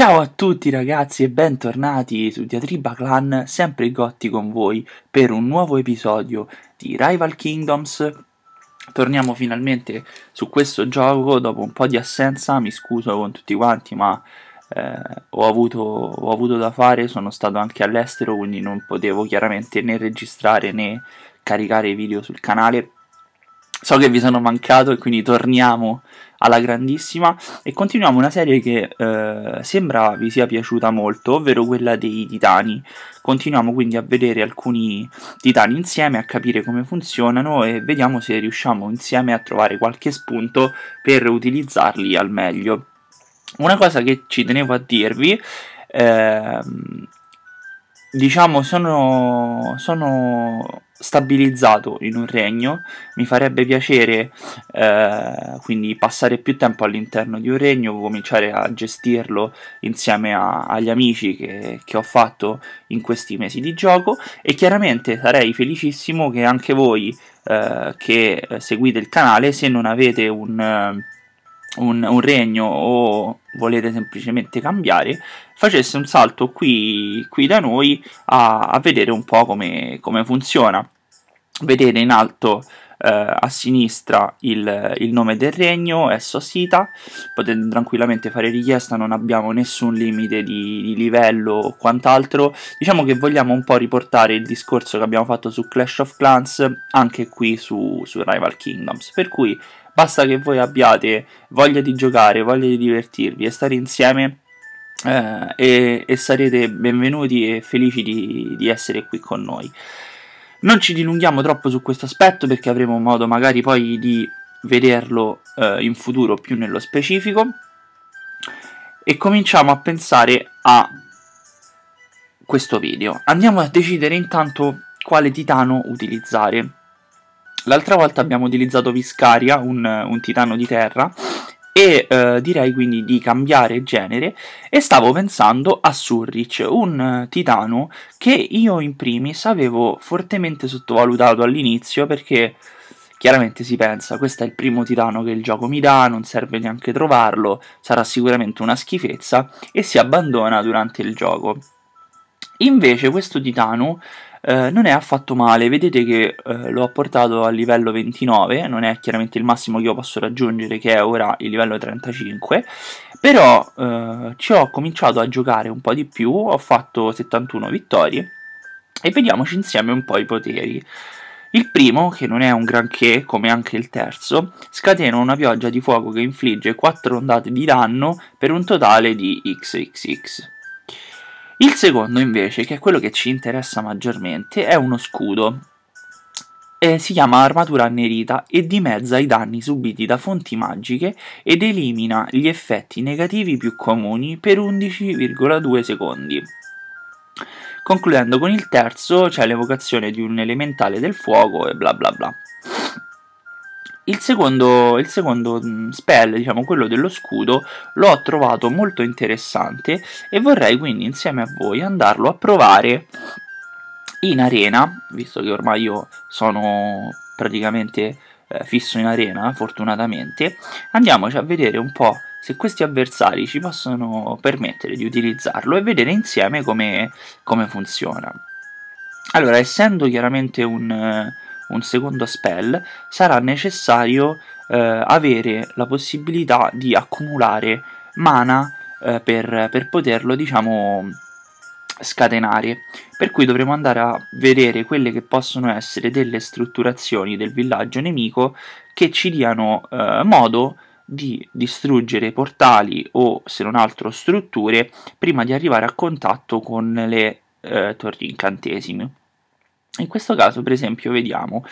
Ciao a tutti ragazzi e bentornati su Diatriba Clan, sempre Gotti con voi, per un nuovo episodio di Rival Kingdoms. Torniamo finalmente su questo gioco dopo un po' di assenza, mi scuso con tutti quanti ma eh, ho, avuto, ho avuto da fare, sono stato anche all'estero quindi non potevo chiaramente né registrare né caricare video sul canale So che vi sono mancato e quindi torniamo alla grandissima e continuiamo una serie che eh, sembra vi sia piaciuta molto, ovvero quella dei titani. Continuiamo quindi a vedere alcuni titani insieme, a capire come funzionano e vediamo se riusciamo insieme a trovare qualche spunto per utilizzarli al meglio. Una cosa che ci tenevo a dirvi eh, diciamo sono, sono stabilizzato in un regno, mi farebbe piacere eh, quindi passare più tempo all'interno di un regno, cominciare a gestirlo insieme a, agli amici che, che, ho fatto in questi mesi di gioco e chiaramente sarei felicissimo che anche voi eh, che eh, seguite il canale, se non avete un un, un regno o volete semplicemente cambiare, facesse un salto qui, qui da noi a, a, vedere un po' come, come funziona. Vedete in alto eh, a sinistra il, il, nome del regno è Sita, potete tranquillamente fare richiesta, non abbiamo nessun limite di, di livello o quant'altro. Diciamo che vogliamo un po' riportare il discorso che abbiamo fatto su Clash of Clans anche qui su, su Rival Kingdoms, per cui basta che voi abbiate voglia di giocare, voglia di divertirvi e stare insieme. Eh, e, e, sarete benvenuti e felici di, di essere qui con noi. Non ci dilunghiamo troppo su questo aspetto perché avremo modo magari poi di vederlo eh, in futuro più nello specifico e cominciamo a pensare a questo video. Andiamo a decidere intanto quale titano utilizzare. L'altra volta abbiamo utilizzato Viscaria, un, un titano di terra, e eh, direi quindi di cambiare genere e stavo pensando a Surrich, un eh, titano che io in primis avevo fortemente sottovalutato all'inizio perché chiaramente si pensa questo è il primo titano che il gioco mi dà, non serve neanche trovarlo, sarà sicuramente una schifezza e si abbandona durante il gioco. Invece questo titano eh, non è affatto male, vedete che eh, l'ho portato al livello 29, non è chiaramente il massimo che io posso raggiungere che è ora il livello 35, però eh, ci ho cominciato a giocare un po' di più, ho fatto 71 vittorie e vediamoci insieme un po' i poteri. Il primo, che non è un granché come anche il terzo, scatena una pioggia di fuoco che infligge 4 ondate di danno per un totale di XXX. Il secondo invece, che è quello che ci interessa maggiormente, è uno scudo. Eh, si chiama armatura annerita e dimezza i danni subiti da fonti magiche ed elimina gli effetti negativi più comuni per 11,2 secondi. Concludendo con il terzo c'è l'evocazione di un elementale del fuoco e bla bla bla il secondo, il secondo, mm, spell, diciamo quello dello scudo, l'ho trovato molto interessante e vorrei quindi insieme a voi andarlo a provare in arena, visto che ormai io sono praticamente eh, fisso in arena, fortunatamente. Andiamoci a vedere un po' se questi avversari ci possono permettere di utilizzarlo e vedere insieme come, come funziona. Allora, essendo chiaramente un... Eh, un secondo spell, sarà necessario eh, avere la possibilità di accumulare mana eh, per, per, poterlo, diciamo, scatenare. Per cui dovremo andare a vedere quelle che possono essere delle strutturazioni del villaggio nemico che ci diano eh, modo di distruggere portali o, se non altro, strutture prima di arrivare a contatto con le eh, torri incantesimi. In questo caso, per esempio, vediamo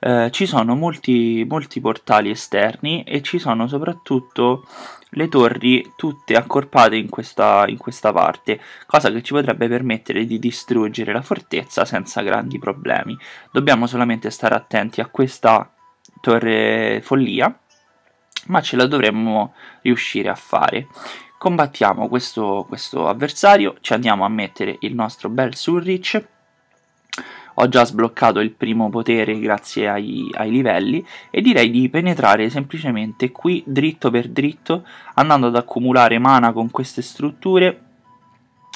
eh, ci sono molti, molti, portali esterni e ci sono soprattutto le torri tutte accorpate in questa, in questa parte, cosa che ci potrebbe permettere di distruggere la fortezza senza grandi problemi. Dobbiamo solamente stare attenti a questa torre follia, ma ce la dovremmo riuscire a fare. Combattiamo questo, questo avversario, ci andiamo a mettere il nostro bel Surrich ho già sbloccato il primo potere grazie ai, ai livelli e direi di penetrare semplicemente qui dritto per dritto andando ad accumulare mana con queste strutture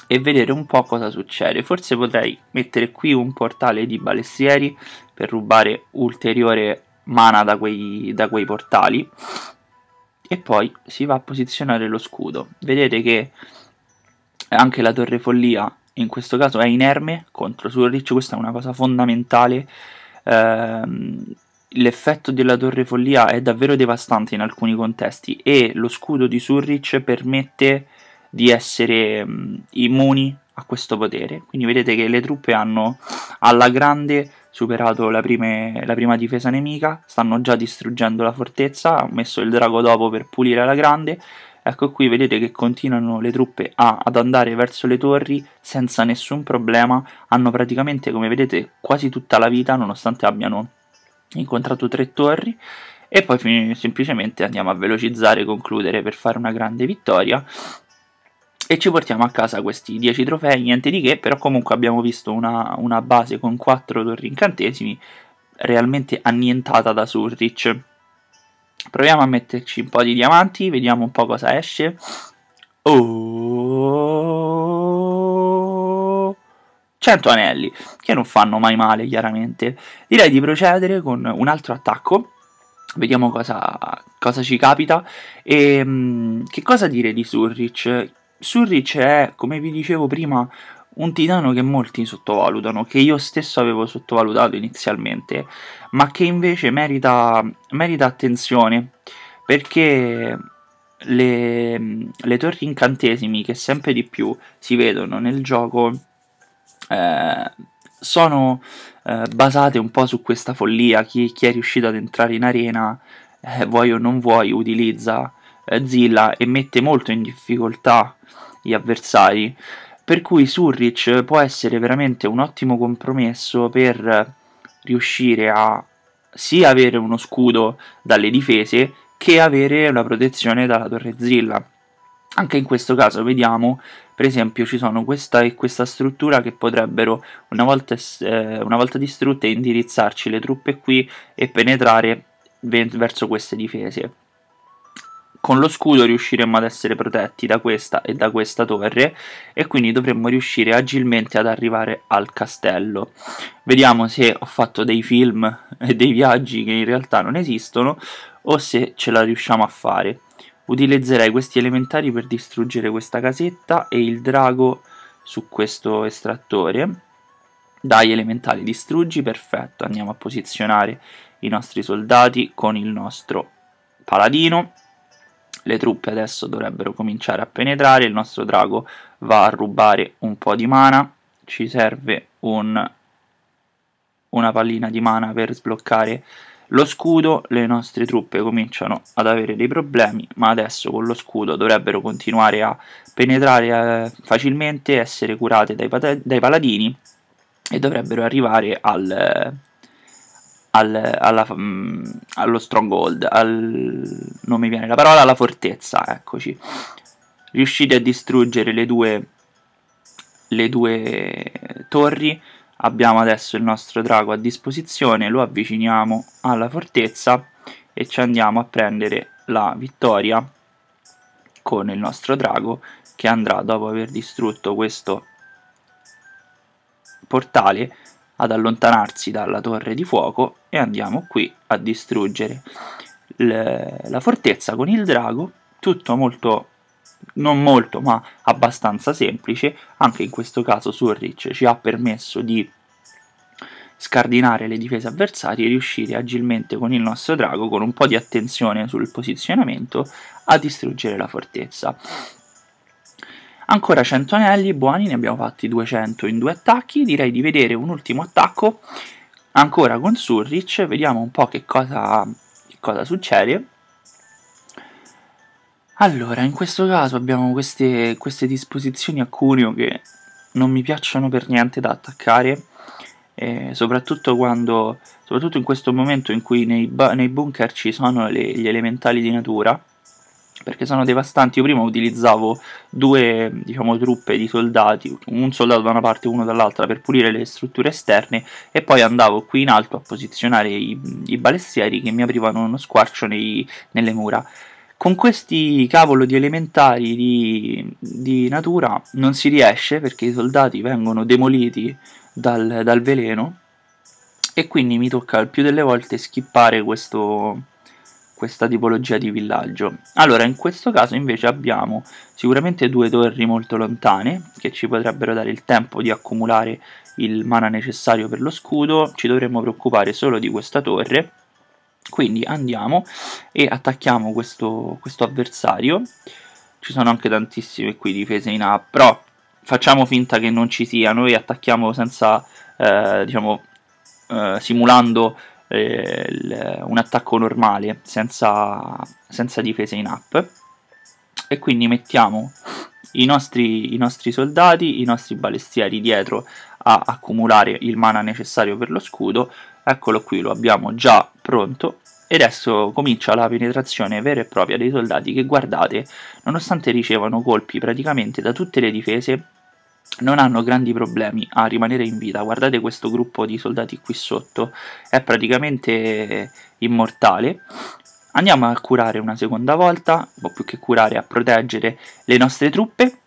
e vedere un po' cosa succede. Forse potrei mettere qui un portale di balestieri per rubare ulteriore mana da quei, da quei portali. E poi si va a posizionare lo scudo. Vedete che anche la torre follia in questo caso è inerme contro Surrich, questa è una cosa fondamentale. Ehm, l'effetto della torre follia è davvero devastante in alcuni contesti e lo scudo di Surrich permette di essere mh, mm, immuni a questo potere. Quindi vedete che le truppe hanno alla grande superato la, prime, la, prima difesa nemica, stanno già distruggendo la fortezza, ho messo il drago dopo per pulire alla grande Ecco qui vedete che continuano le truppe A ad andare verso le torri senza nessun problema, hanno praticamente come vedete quasi tutta la vita nonostante abbiano incontrato tre torri e poi semplicemente andiamo a velocizzare e concludere per fare una grande vittoria e ci portiamo a casa questi 10 trofei, niente di che, però comunque abbiamo visto una, una base con 4 torri incantesimi realmente annientata da Surtich. Proviamo a metterci un po' di diamanti, vediamo un po' cosa esce. Oh, 100 anelli, che non fanno mai male chiaramente. Direi di procedere con un altro attacco. Vediamo cosa, cosa ci capita. E, ehm, che cosa dire di Surrich? Surrich è, come vi dicevo prima, un titano che molti sottovalutano, che io stesso avevo sottovalutato inizialmente, ma che invece merita, merita attenzione perché le, le, torri incantesimi che sempre di più si vedono nel gioco eh, sono eh, basate un po' su questa follia. Chi, chi è riuscito ad entrare in arena, eh, vuoi o non vuoi, utilizza eh, Zilla e mette molto in difficoltà gli avversari. Per cui Surrich può essere veramente un ottimo compromesso per riuscire a sia avere uno scudo dalle difese che avere una protezione dalla torrezilla. Anche in questo caso vediamo, per esempio, ci sono questa e questa struttura che potrebbero, una volta, eh, una volta distrutte, indirizzarci le truppe qui e penetrare verso queste difese con lo scudo riusciremo ad essere protetti da questa e da questa torre e quindi dovremmo riuscire agilmente ad arrivare al castello. Vediamo se ho fatto dei film e dei viaggi che in realtà non esistono o se ce la riusciamo a fare. Utilizzerei questi elementari per distruggere questa casetta e il drago su questo estrattore. Dai elementari distruggi, perfetto, andiamo a posizionare i nostri soldati con il nostro paladino le truppe adesso dovrebbero cominciare a penetrare, il nostro drago va a rubare un po' di mana, ci serve un, una pallina di mana per sbloccare lo scudo, le nostre truppe cominciano ad avere dei problemi, ma adesso con lo scudo dovrebbero continuare a penetrare eh, facilmente, essere curate dai, dai paladini e dovrebbero arrivare al al, alla, mh, mm, allo stronghold, al, non mi viene la parola, alla fortezza, eccoci. Riuscite a distruggere le due, le due torri, abbiamo adesso il nostro drago a disposizione, lo avviciniamo alla fortezza e ci andiamo a prendere la vittoria con il nostro drago che andrà dopo aver distrutto questo portale ad allontanarsi dalla torre di fuoco e andiamo qui a distruggere la fortezza con il drago, tutto molto, non molto, ma abbastanza semplice, anche in questo caso Surrich ci ha permesso di scardinare le difese avversarie e riuscire agilmente con il nostro drago, con un po' di attenzione sul posizionamento, a distruggere la fortezza. Ancora 100 anelli, buoni, ne abbiamo fatti 200 in due attacchi, direi di vedere un ultimo attacco, ancora con Surrich, vediamo un po' che cosa, che cosa succede. Allora, in questo caso abbiamo queste, queste, disposizioni a cuneo che non mi piacciono per niente da attaccare, eh, soprattutto, quando, soprattutto in questo momento in cui nei, nei bunker ci sono le, gli elementali di natura, perché sono devastanti. Io prima utilizzavo due diciamo, truppe di soldati, un soldato da una parte e uno dall'altra per pulire le strutture esterne e poi andavo qui in alto a posizionare i, i balestieri che mi aprivano uno squarcio nei, nelle mura. Con questi cavolo di elementari di, di, natura non si riesce perché i soldati vengono demoliti dal, dal veleno e quindi mi tocca il più delle volte skippare questo, questa tipologia di villaggio. Allora, in questo caso invece abbiamo sicuramente due torri molto lontane che ci potrebbero dare il tempo di accumulare il mana necessario per lo scudo, ci dovremmo preoccupare solo di questa torre. Quindi andiamo e attacchiamo questo, questo avversario. Ci sono anche tantissime qui difese in A, però facciamo finta che non ci sia, noi attacchiamo senza, eh, diciamo, eh, simulando eh, il, un attacco normale senza, senza difese in up e quindi mettiamo i nostri, i nostri, soldati, i nostri balestieri dietro a accumulare il mana necessario per lo scudo. Eccolo qui, lo abbiamo già pronto. E adesso comincia la penetrazione vera e propria dei soldati che guardate, nonostante ricevano colpi praticamente da tutte le difese, non hanno grandi problemi a rimanere in vita. Guardate questo gruppo di soldati qui sotto, è praticamente immortale. Andiamo a curare una seconda volta, o più che curare, a proteggere le nostre truppe.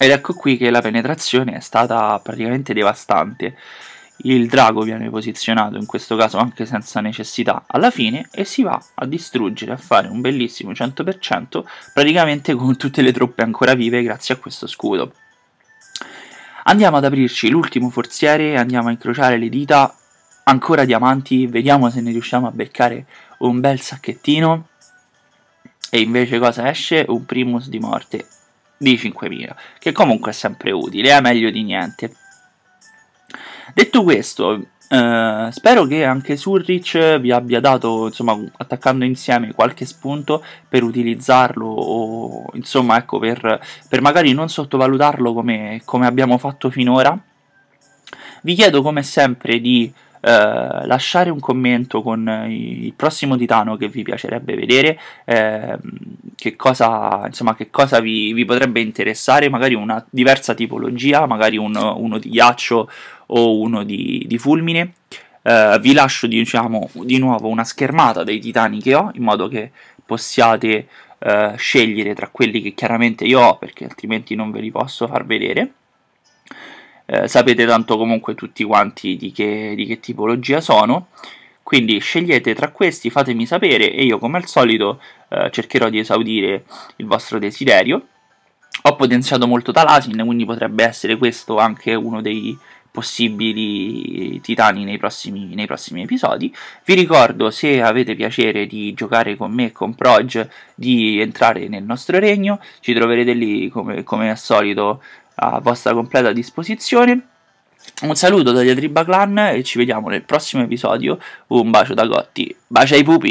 Ed ecco qui che la penetrazione è stata praticamente devastante. Il drago viene posizionato in questo caso anche senza necessità alla fine e si va a distruggere, a fare un bellissimo 100% praticamente con tutte le truppe ancora vive grazie a questo scudo. Andiamo ad aprirci l'ultimo forziere, andiamo a incrociare le dita, ancora diamanti, vediamo se ne riusciamo a beccare un bel sacchettino. E invece cosa esce? Un primus di morte di 5.000, che comunque è sempre utile, è eh, meglio di niente. Detto questo, eh, spero che anche Surrich vi abbia dato, insomma, attaccando insieme qualche spunto per utilizzarlo o, insomma, ecco, per, per magari non sottovalutarlo come, come, abbiamo fatto finora. Vi chiedo come sempre di eh, lasciare un commento con eh, il prossimo titano che vi piacerebbe vedere, eh, che cosa, insomma, che cosa vi, vi, potrebbe interessare, magari una diversa tipologia, magari un, uno di ghiaccio o uno di, di fulmine. Eh, vi lascio diciamo, di nuovo una schermata dei titani che ho in modo che possiate eh, scegliere tra quelli che chiaramente io ho perché altrimenti non ve li posso far vedere eh, sapete tanto comunque tutti quanti di che, di che tipologia sono quindi scegliete tra questi, fatemi sapere e io come al solito eh, cercherò di esaudire il vostro desiderio. Ho potenziato molto Talasin, quindi potrebbe essere questo anche uno dei possibili titani nei prossimi, nei prossimi, episodi. Vi ricordo, se avete piacere di giocare con me e con Proj, di entrare nel nostro regno, ci troverete lì come, come al solito a vostra completa disposizione. Un saluto dagli Diatriba Clan e ci vediamo nel prossimo episodio. Un bacio da Gotti. Bacia ai pupi!